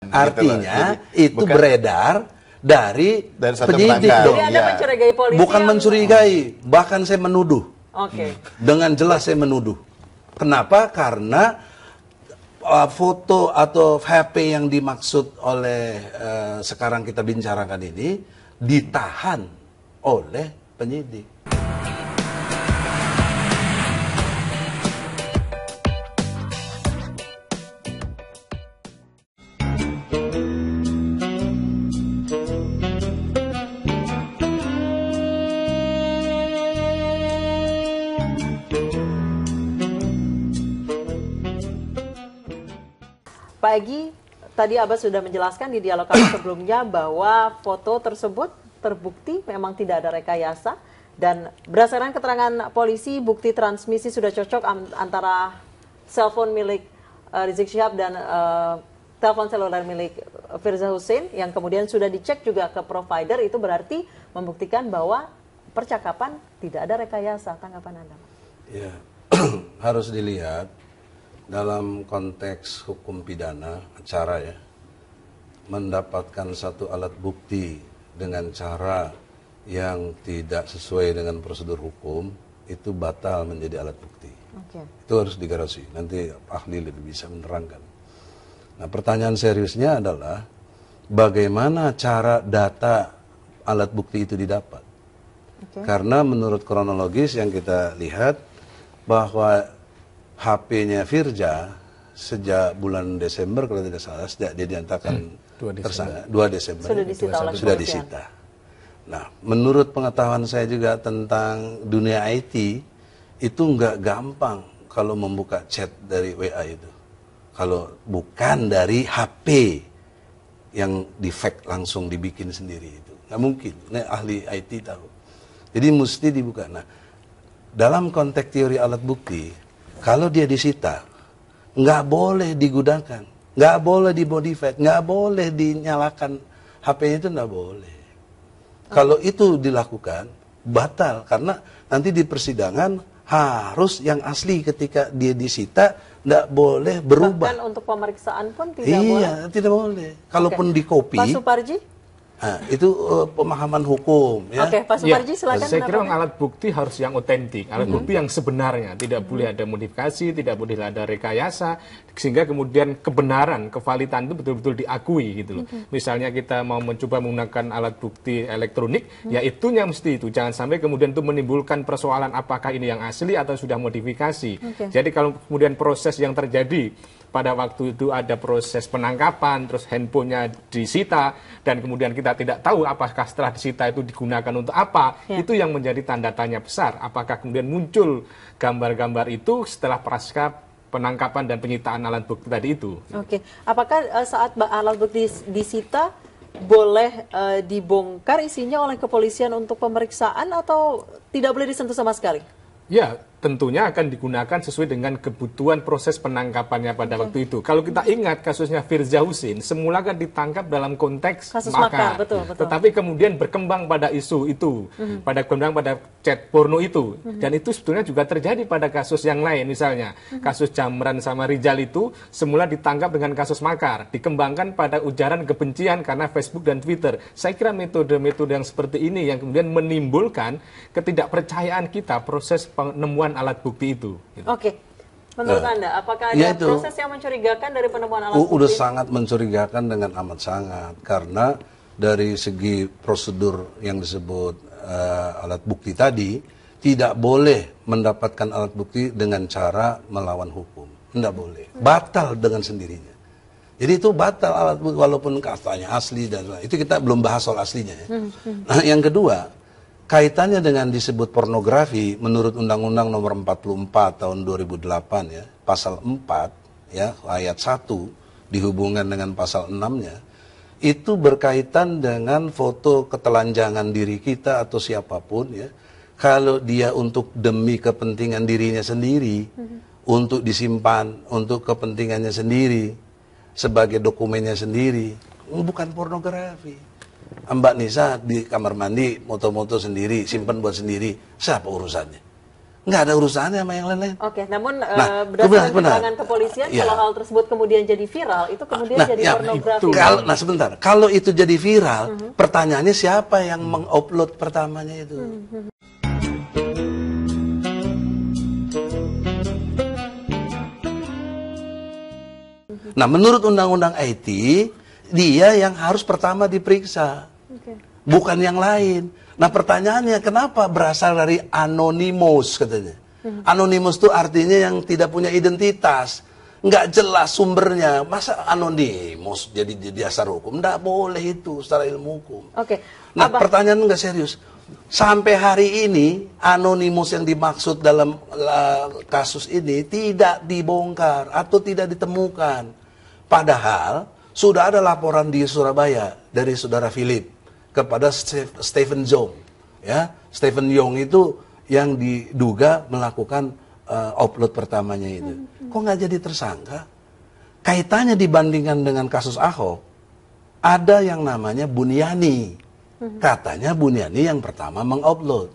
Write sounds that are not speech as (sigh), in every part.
Gitu Artinya gitu itu Bukan. beredar dari, dari penyidik dong. Jadi Anda iya. Bukan mencurigai, bahkan saya menuduh. Oke. Okay. Dengan jelas saya menuduh. Kenapa? Karena uh, foto atau HP yang dimaksud oleh uh, sekarang kita bicarakan ini ditahan oleh penyidik. apalagi tadi Abah sudah menjelaskan di dialog kami (coughs) sebelumnya bahwa foto tersebut terbukti memang tidak ada rekayasa dan berdasarkan keterangan polisi bukti transmisi sudah cocok antara cellphone milik eh, Rizik Syihab dan uh, telepon seluler milik Firza Hussein yang kemudian sudah dicek juga ke provider itu berarti membuktikan bahwa percakapan tidak ada rekayasa tanggapan Anda. Ya, (clears throat) harus dilihat dalam konteks hukum pidana acara ya mendapatkan satu alat bukti dengan cara yang tidak sesuai dengan prosedur hukum itu batal menjadi alat bukti. Okay. Itu harus digarasi. Nanti ahli lebih bisa menerangkan. Nah, pertanyaan seriusnya adalah bagaimana cara data alat bukti itu didapat? Okay. Karena menurut kronologis yang kita lihat bahwa HP-nya Firja sejak bulan Desember kalau tidak salah sejak dia dinyatakan hmm, tersangka 2 Desember sudah disita, sudah disita. Nah, menurut pengetahuan saya juga tentang dunia IT itu nggak gampang kalau membuka chat dari WA itu. Kalau bukan dari HP yang defect langsung dibikin sendiri itu. Nggak mungkin. ini ahli IT tahu. Jadi mesti dibuka. Nah, dalam konteks teori alat bukti, kalau dia disita, nggak boleh digunakan, nggak boleh dimodified, nggak boleh dinyalakan HP-nya itu nggak boleh. Oh. Kalau itu dilakukan, batal karena nanti di persidangan harus yang asli ketika dia disita tidak boleh berubah. Bahkan untuk pemeriksaan pun tidak iya, boleh. Iya, tidak boleh. Kalaupun okay. dikopi. Pak Suparji, Nah, itu uh, pemahaman hukum. Ya? Oke, Pak ya, Suparji ya. silakan. Saya kira alat bukti harus yang otentik, alat hmm. bukti yang sebenarnya, tidak hmm. boleh ada modifikasi, tidak boleh ada rekayasa, sehingga kemudian kebenaran, kevalitan itu betul-betul diakui gitu loh. Hmm. Misalnya kita mau mencoba menggunakan alat bukti elektronik, hmm. ya itunya mesti itu, jangan sampai kemudian itu menimbulkan persoalan apakah ini yang asli atau sudah modifikasi. Okay. Jadi kalau kemudian proses yang terjadi pada waktu itu ada proses penangkapan, terus handphonenya disita, dan kemudian kita tidak tahu apakah setelah disita itu digunakan untuk apa, ya. itu yang menjadi tanda tanya besar. Apakah kemudian muncul gambar-gambar itu setelah pasca penangkapan dan penyitaan alat bukti tadi itu. Oke, apakah uh, saat alat bukti disita boleh uh, dibongkar isinya oleh kepolisian untuk pemeriksaan atau tidak boleh disentuh sama sekali? Ya, tentunya akan digunakan sesuai dengan kebutuhan proses penangkapannya pada betul. waktu itu. Kalau kita ingat kasusnya Firza Husin, semula kan ditangkap dalam konteks Kasus makar, makar betul, betul. tetapi kemudian berkembang pada isu itu, hmm pada kembang pada chat porno itu, hmm dan itu sebetulnya juga terjadi pada kasus yang lain, misalnya hmm kasus Jamran sama Rijal itu semula ditangkap dengan kasus makar, dikembangkan pada ujaran kebencian karena Facebook dan Twitter. Saya kira metode-metode yang seperti ini yang kemudian menimbulkan ketidakpercayaan kita proses penemuan menemukan alat bukti itu. Gitu. Oke. Okay. Menurut nah, Anda, apakah ya ada ya itu, proses yang mencurigakan dari penemuan alat bukti? Udah sangat mencurigakan dengan amat sangat karena dari segi prosedur yang disebut uh, alat bukti tadi tidak boleh mendapatkan alat bukti dengan cara melawan hukum. Tidak boleh. Hmm. Batal dengan sendirinya. Jadi itu batal alat bukti walaupun katanya asli dan lain. itu kita belum bahas soal aslinya ya. Hmm, hmm. Nah, yang kedua, kaitannya dengan disebut pornografi menurut Undang-Undang Nomor 44 tahun 2008 ya, pasal 4 ya, ayat 1 dihubungkan dengan pasal 6-nya itu berkaitan dengan foto ketelanjangan diri kita atau siapapun ya. Kalau dia untuk demi kepentingan dirinya sendiri, mm -hmm. untuk disimpan untuk kepentingannya sendiri sebagai dokumennya sendiri, bukan pornografi. Mbak Nisa di kamar mandi moto-moto sendiri, simpen buat sendiri, siapa urusannya? Nggak ada urusannya sama yang lain-lain. Oke, namun eh, nah, berdasarkan keterangan kepolisian, ya. kalau hal tersebut kemudian jadi viral, itu kemudian nah, jadi ya, pornografi. Itu. nah sebentar, kalau itu jadi viral, uh-huh. pertanyaannya siapa yang mhm. mengupload pertamanya itu? Uh-huh. Nah, menurut undang-undang IT, dia yang harus pertama diperiksa, okay. bukan yang lain. Nah pertanyaannya kenapa berasal dari anonimus katanya? Hmm. Anonimus itu artinya yang tidak punya identitas, nggak jelas sumbernya. Masa anonimus jadi dasar hukum? Nggak boleh itu secara ilmu hukum. Oke. Okay. Nah Abah. pertanyaan nggak serius. Sampai hari ini anonimus yang dimaksud dalam uh, kasus ini tidak dibongkar atau tidak ditemukan. Padahal sudah ada laporan di Surabaya dari saudara Philip kepada Stephen Jong. Ya, Stephen Yong itu yang diduga melakukan uh, upload pertamanya itu. Kok nggak jadi tersangka? Kaitannya dibandingkan dengan kasus Ahok, ada yang namanya Buniani. Katanya Buniani yang pertama mengupload.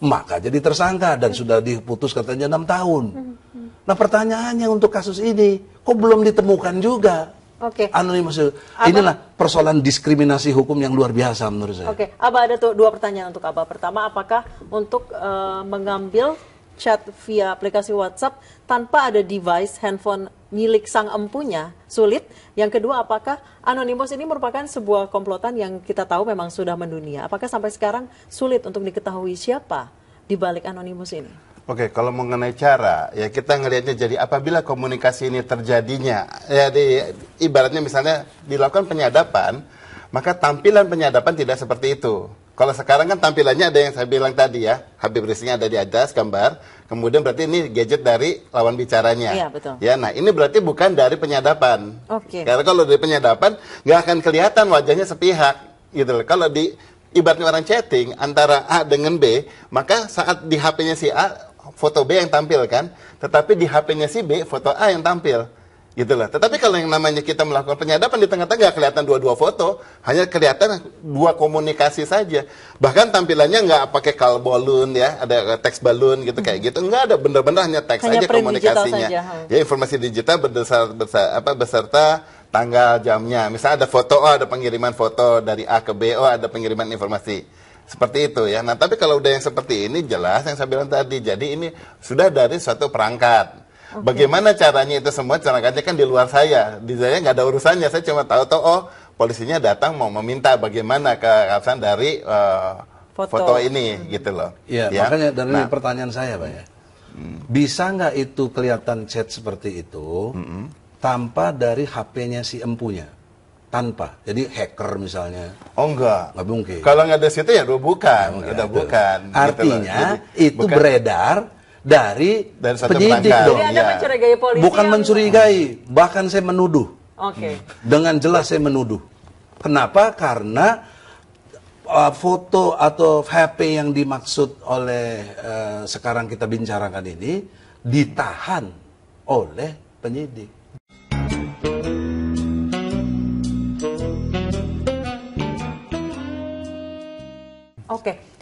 Maka jadi tersangka dan sudah diputus katanya 6 tahun. Nah pertanyaannya untuk kasus ini, kok belum ditemukan juga? Oke. Okay. maksud Inilah persoalan diskriminasi hukum yang luar biasa menurut saya. Oke, okay. Aba ada tuh dua pertanyaan untuk Aba. Pertama, apakah untuk uh, mengambil chat via aplikasi WhatsApp tanpa ada device handphone milik sang empunya sulit? Yang kedua, apakah Anonymous ini merupakan sebuah komplotan yang kita tahu memang sudah mendunia? Apakah sampai sekarang sulit untuk diketahui siapa di balik Anonymous ini? Oke, kalau mengenai cara, ya kita ngelihatnya jadi apabila komunikasi ini terjadinya, ya di, ibaratnya misalnya dilakukan penyadapan, maka tampilan penyadapan tidak seperti itu. Kalau sekarang kan tampilannya ada yang saya bilang tadi ya, Habib Rizky ada di atas gambar, kemudian berarti ini gadget dari lawan bicaranya. Iya, betul. Ya, nah ini berarti bukan dari penyadapan. Oke. Okay. Karena kalau dari penyadapan nggak akan kelihatan wajahnya sepihak gitu loh. Kalau di ibaratnya orang chatting antara A dengan B, maka saat di HP-nya si A foto B yang tampil kan, tetapi di HP-nya si B foto A yang tampil. Gitu loh. Tetapi kalau yang namanya kita melakukan penyadapan di tengah-tengah kelihatan dua-dua foto, hanya kelihatan dua komunikasi saja. Bahkan tampilannya nggak pakai kal balloon ya, ada teks balloon gitu kayak gitu. Nggak ada, bener-bener hanya teks saja aja komunikasinya. Saja. Ya informasi digital berdasar, berdasar apa beserta tanggal jamnya. Misalnya ada foto, oh ada pengiriman foto dari A ke B, oh ada pengiriman informasi seperti itu ya. Nah, tapi kalau udah yang seperti ini jelas yang saya bilang tadi. Jadi ini sudah dari suatu perangkat. Okay. Bagaimana caranya itu semua caranya kan di luar saya. Di saya nggak ada urusannya. Saya cuma tahu tahu oh polisinya datang mau meminta bagaimana keabsahan dari uh, foto. foto ini hmm. gitu loh. Iya, ya. makanya dari nah, pertanyaan saya Pak ya. Hmm. Bisa nggak itu kelihatan chat seperti itu hmm. tanpa dari HP-nya si empunya? tanpa jadi hacker misalnya oh enggak nggak mungkin kalau nggak ada situ ya udah bukan enggak, udah bukan gitu artinya jadi, itu bukan, beredar dari, dari penyidik dong ya. mencurigai polisi bukan yang... mencurigai bahkan saya menuduh okay. dengan jelas saya menuduh kenapa karena uh, foto atau HP yang dimaksud oleh uh, sekarang kita bicarakan ini ditahan oleh penyidik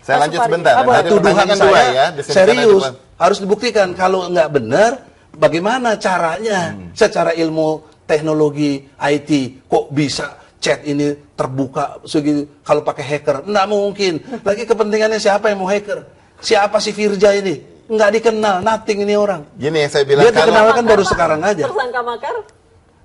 saya lanjut sebentar. Apa? Ah, Tuduhan saya ya, serius harus dibuktikan. Kalau nggak benar, bagaimana caranya? Hmm. Secara ilmu teknologi IT kok bisa chat ini terbuka segitu kalau pakai hacker? Nggak mungkin. Lagi kepentingannya siapa yang mau hacker? Siapa si Virja ini? Nggak dikenal, nothing ini orang. Gini yang saya bilang. Dia dikenalkan baru sekarang aja. Tersangka makar?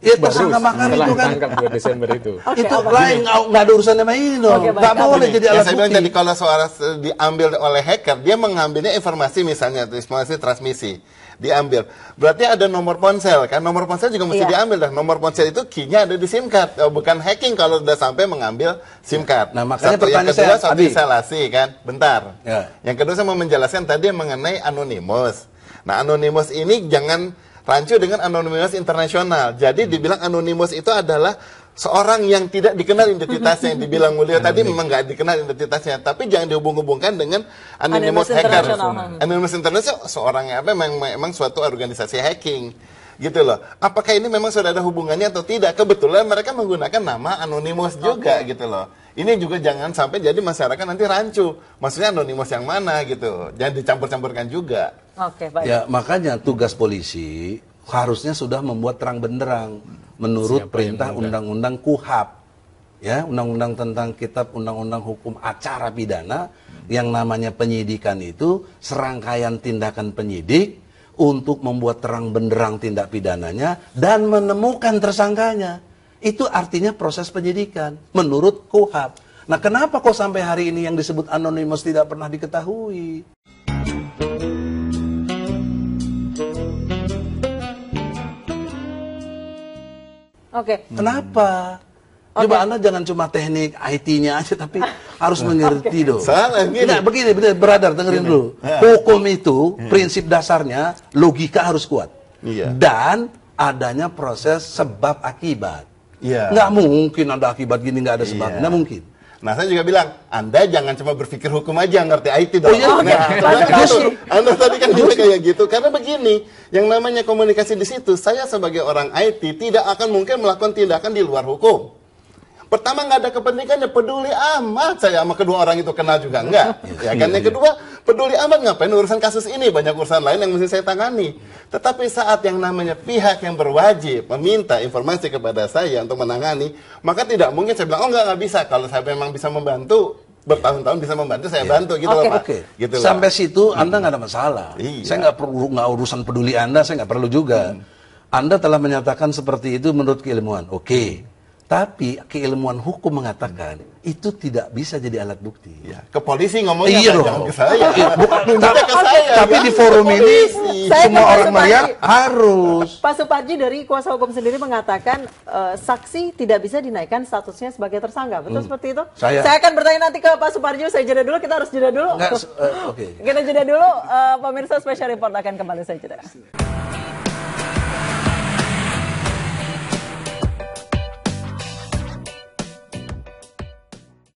Ya tersangka makan itu kan. Desember itu. (laughs) okay, itu okay. lain nggak ada urusan sama dong. Okay, nggak boleh jadi alat ya, saya bilang tadi kalau suara diambil oleh hacker, dia mengambilnya informasi misalnya informasi transmisi diambil. Berarti ada nomor ponsel kan? Nomor ponsel juga mesti yeah. diambil dah. Nomor ponsel itu key-nya ada di SIM card. Oh, bukan hacking kalau sudah sampai mengambil SIM card. Nah, makanya satu, yang kedua saya, soal instalasi kan. Bentar. Yeah. Yang kedua saya mau menjelaskan tadi mengenai anonymous. Nah, anonymous ini jangan rancu dengan anonymous internasional. Jadi hmm. dibilang anonymous itu adalah seorang yang tidak dikenal identitasnya yang dibilang mulia (laughs) tadi memang nggak dikenal identitasnya tapi jangan dihubung-hubungkan dengan anonymous, hacker anonymous international seorang yang apa memang memang suatu organisasi hacking gitu loh apakah ini memang sudah ada hubungannya atau tidak kebetulan mereka menggunakan nama anonymous juga okay. gitu loh ini juga jangan sampai jadi masyarakat nanti rancu. Maksudnya anonimus yang mana gitu. Jangan dicampur-campurkan juga. Oke, baik. Ya, makanya tugas polisi harusnya sudah membuat terang benderang menurut Siapa perintah undang-undang KUHAP. Ya, undang-undang tentang kitab undang-undang hukum acara pidana yang namanya penyidikan itu serangkaian tindakan penyidik untuk membuat terang benderang tindak pidananya dan menemukan tersangkanya. Itu artinya proses penyidikan menurut KUHAP. Nah, kenapa kok sampai hari ini yang disebut anonimus tidak pernah diketahui? Oke. Okay. Kenapa? Okay. Coba Anda jangan cuma teknik IT-nya aja, tapi (laughs) harus mengerti okay. dong. Salah, gini. Nah, begini, begini brother, dengerin gini. dulu. Ya. Hukum itu, ya. prinsip dasarnya, logika harus kuat. Iya. Dan adanya proses sebab-akibat. Iya. Nggak mungkin ada akibat gini, nggak ada sebabnya. Iya. Nggak mungkin. Nah, saya juga bilang, Anda jangan cuma berpikir hukum aja, ngerti IT dong. Oh, iya, nah, iya. iya Tuh, anda tadi kan juga iya kayak gitu. Karena begini, yang namanya komunikasi di situ, saya sebagai orang IT tidak akan mungkin melakukan tindakan di luar hukum. Pertama nggak ada kepentingannya peduli amat saya sama kedua orang itu kenal juga enggak. Iya. Ya kan yang kedua peduli amat ngapain urusan kasus ini, banyak urusan lain yang mesti saya tangani. Tetapi saat yang namanya pihak yang berwajib meminta informasi kepada saya untuk menangani, maka tidak mungkin saya bilang, oh nggak, nggak bisa. Kalau saya memang bisa membantu, bertahun-tahun bisa membantu saya yeah. bantu gitu okay, loh pak. Okay. Gitu sampai Sampai situ hmm. anda nggak ada masalah. Iya. Saya nggak perlu nggak urusan peduli anda, saya nggak perlu juga. Hmm. Anda telah menyatakan seperti itu menurut keilmuan. Oke, okay. Tapi keilmuan hukum mengatakan itu tidak bisa jadi alat bukti. Ya, ke polisi ngomongnya iya dong. ke saya. Iya, iya. Bukan tapi, ke saya. Tapi di forum ini saya semua orang melihat harus. Pak Suparji dari kuasa hukum sendiri mengatakan uh, saksi tidak bisa dinaikkan statusnya sebagai tersangka. Betul hmm. seperti itu? Saya, saya akan bertanya nanti ke Pak Suparji. Saya jeda dulu. Kita harus jeda dulu. Nggak, uh, eh, Oke. Okay. Kita jeda dulu. Uh, pemirsa Special Report akan kembali saya jeda.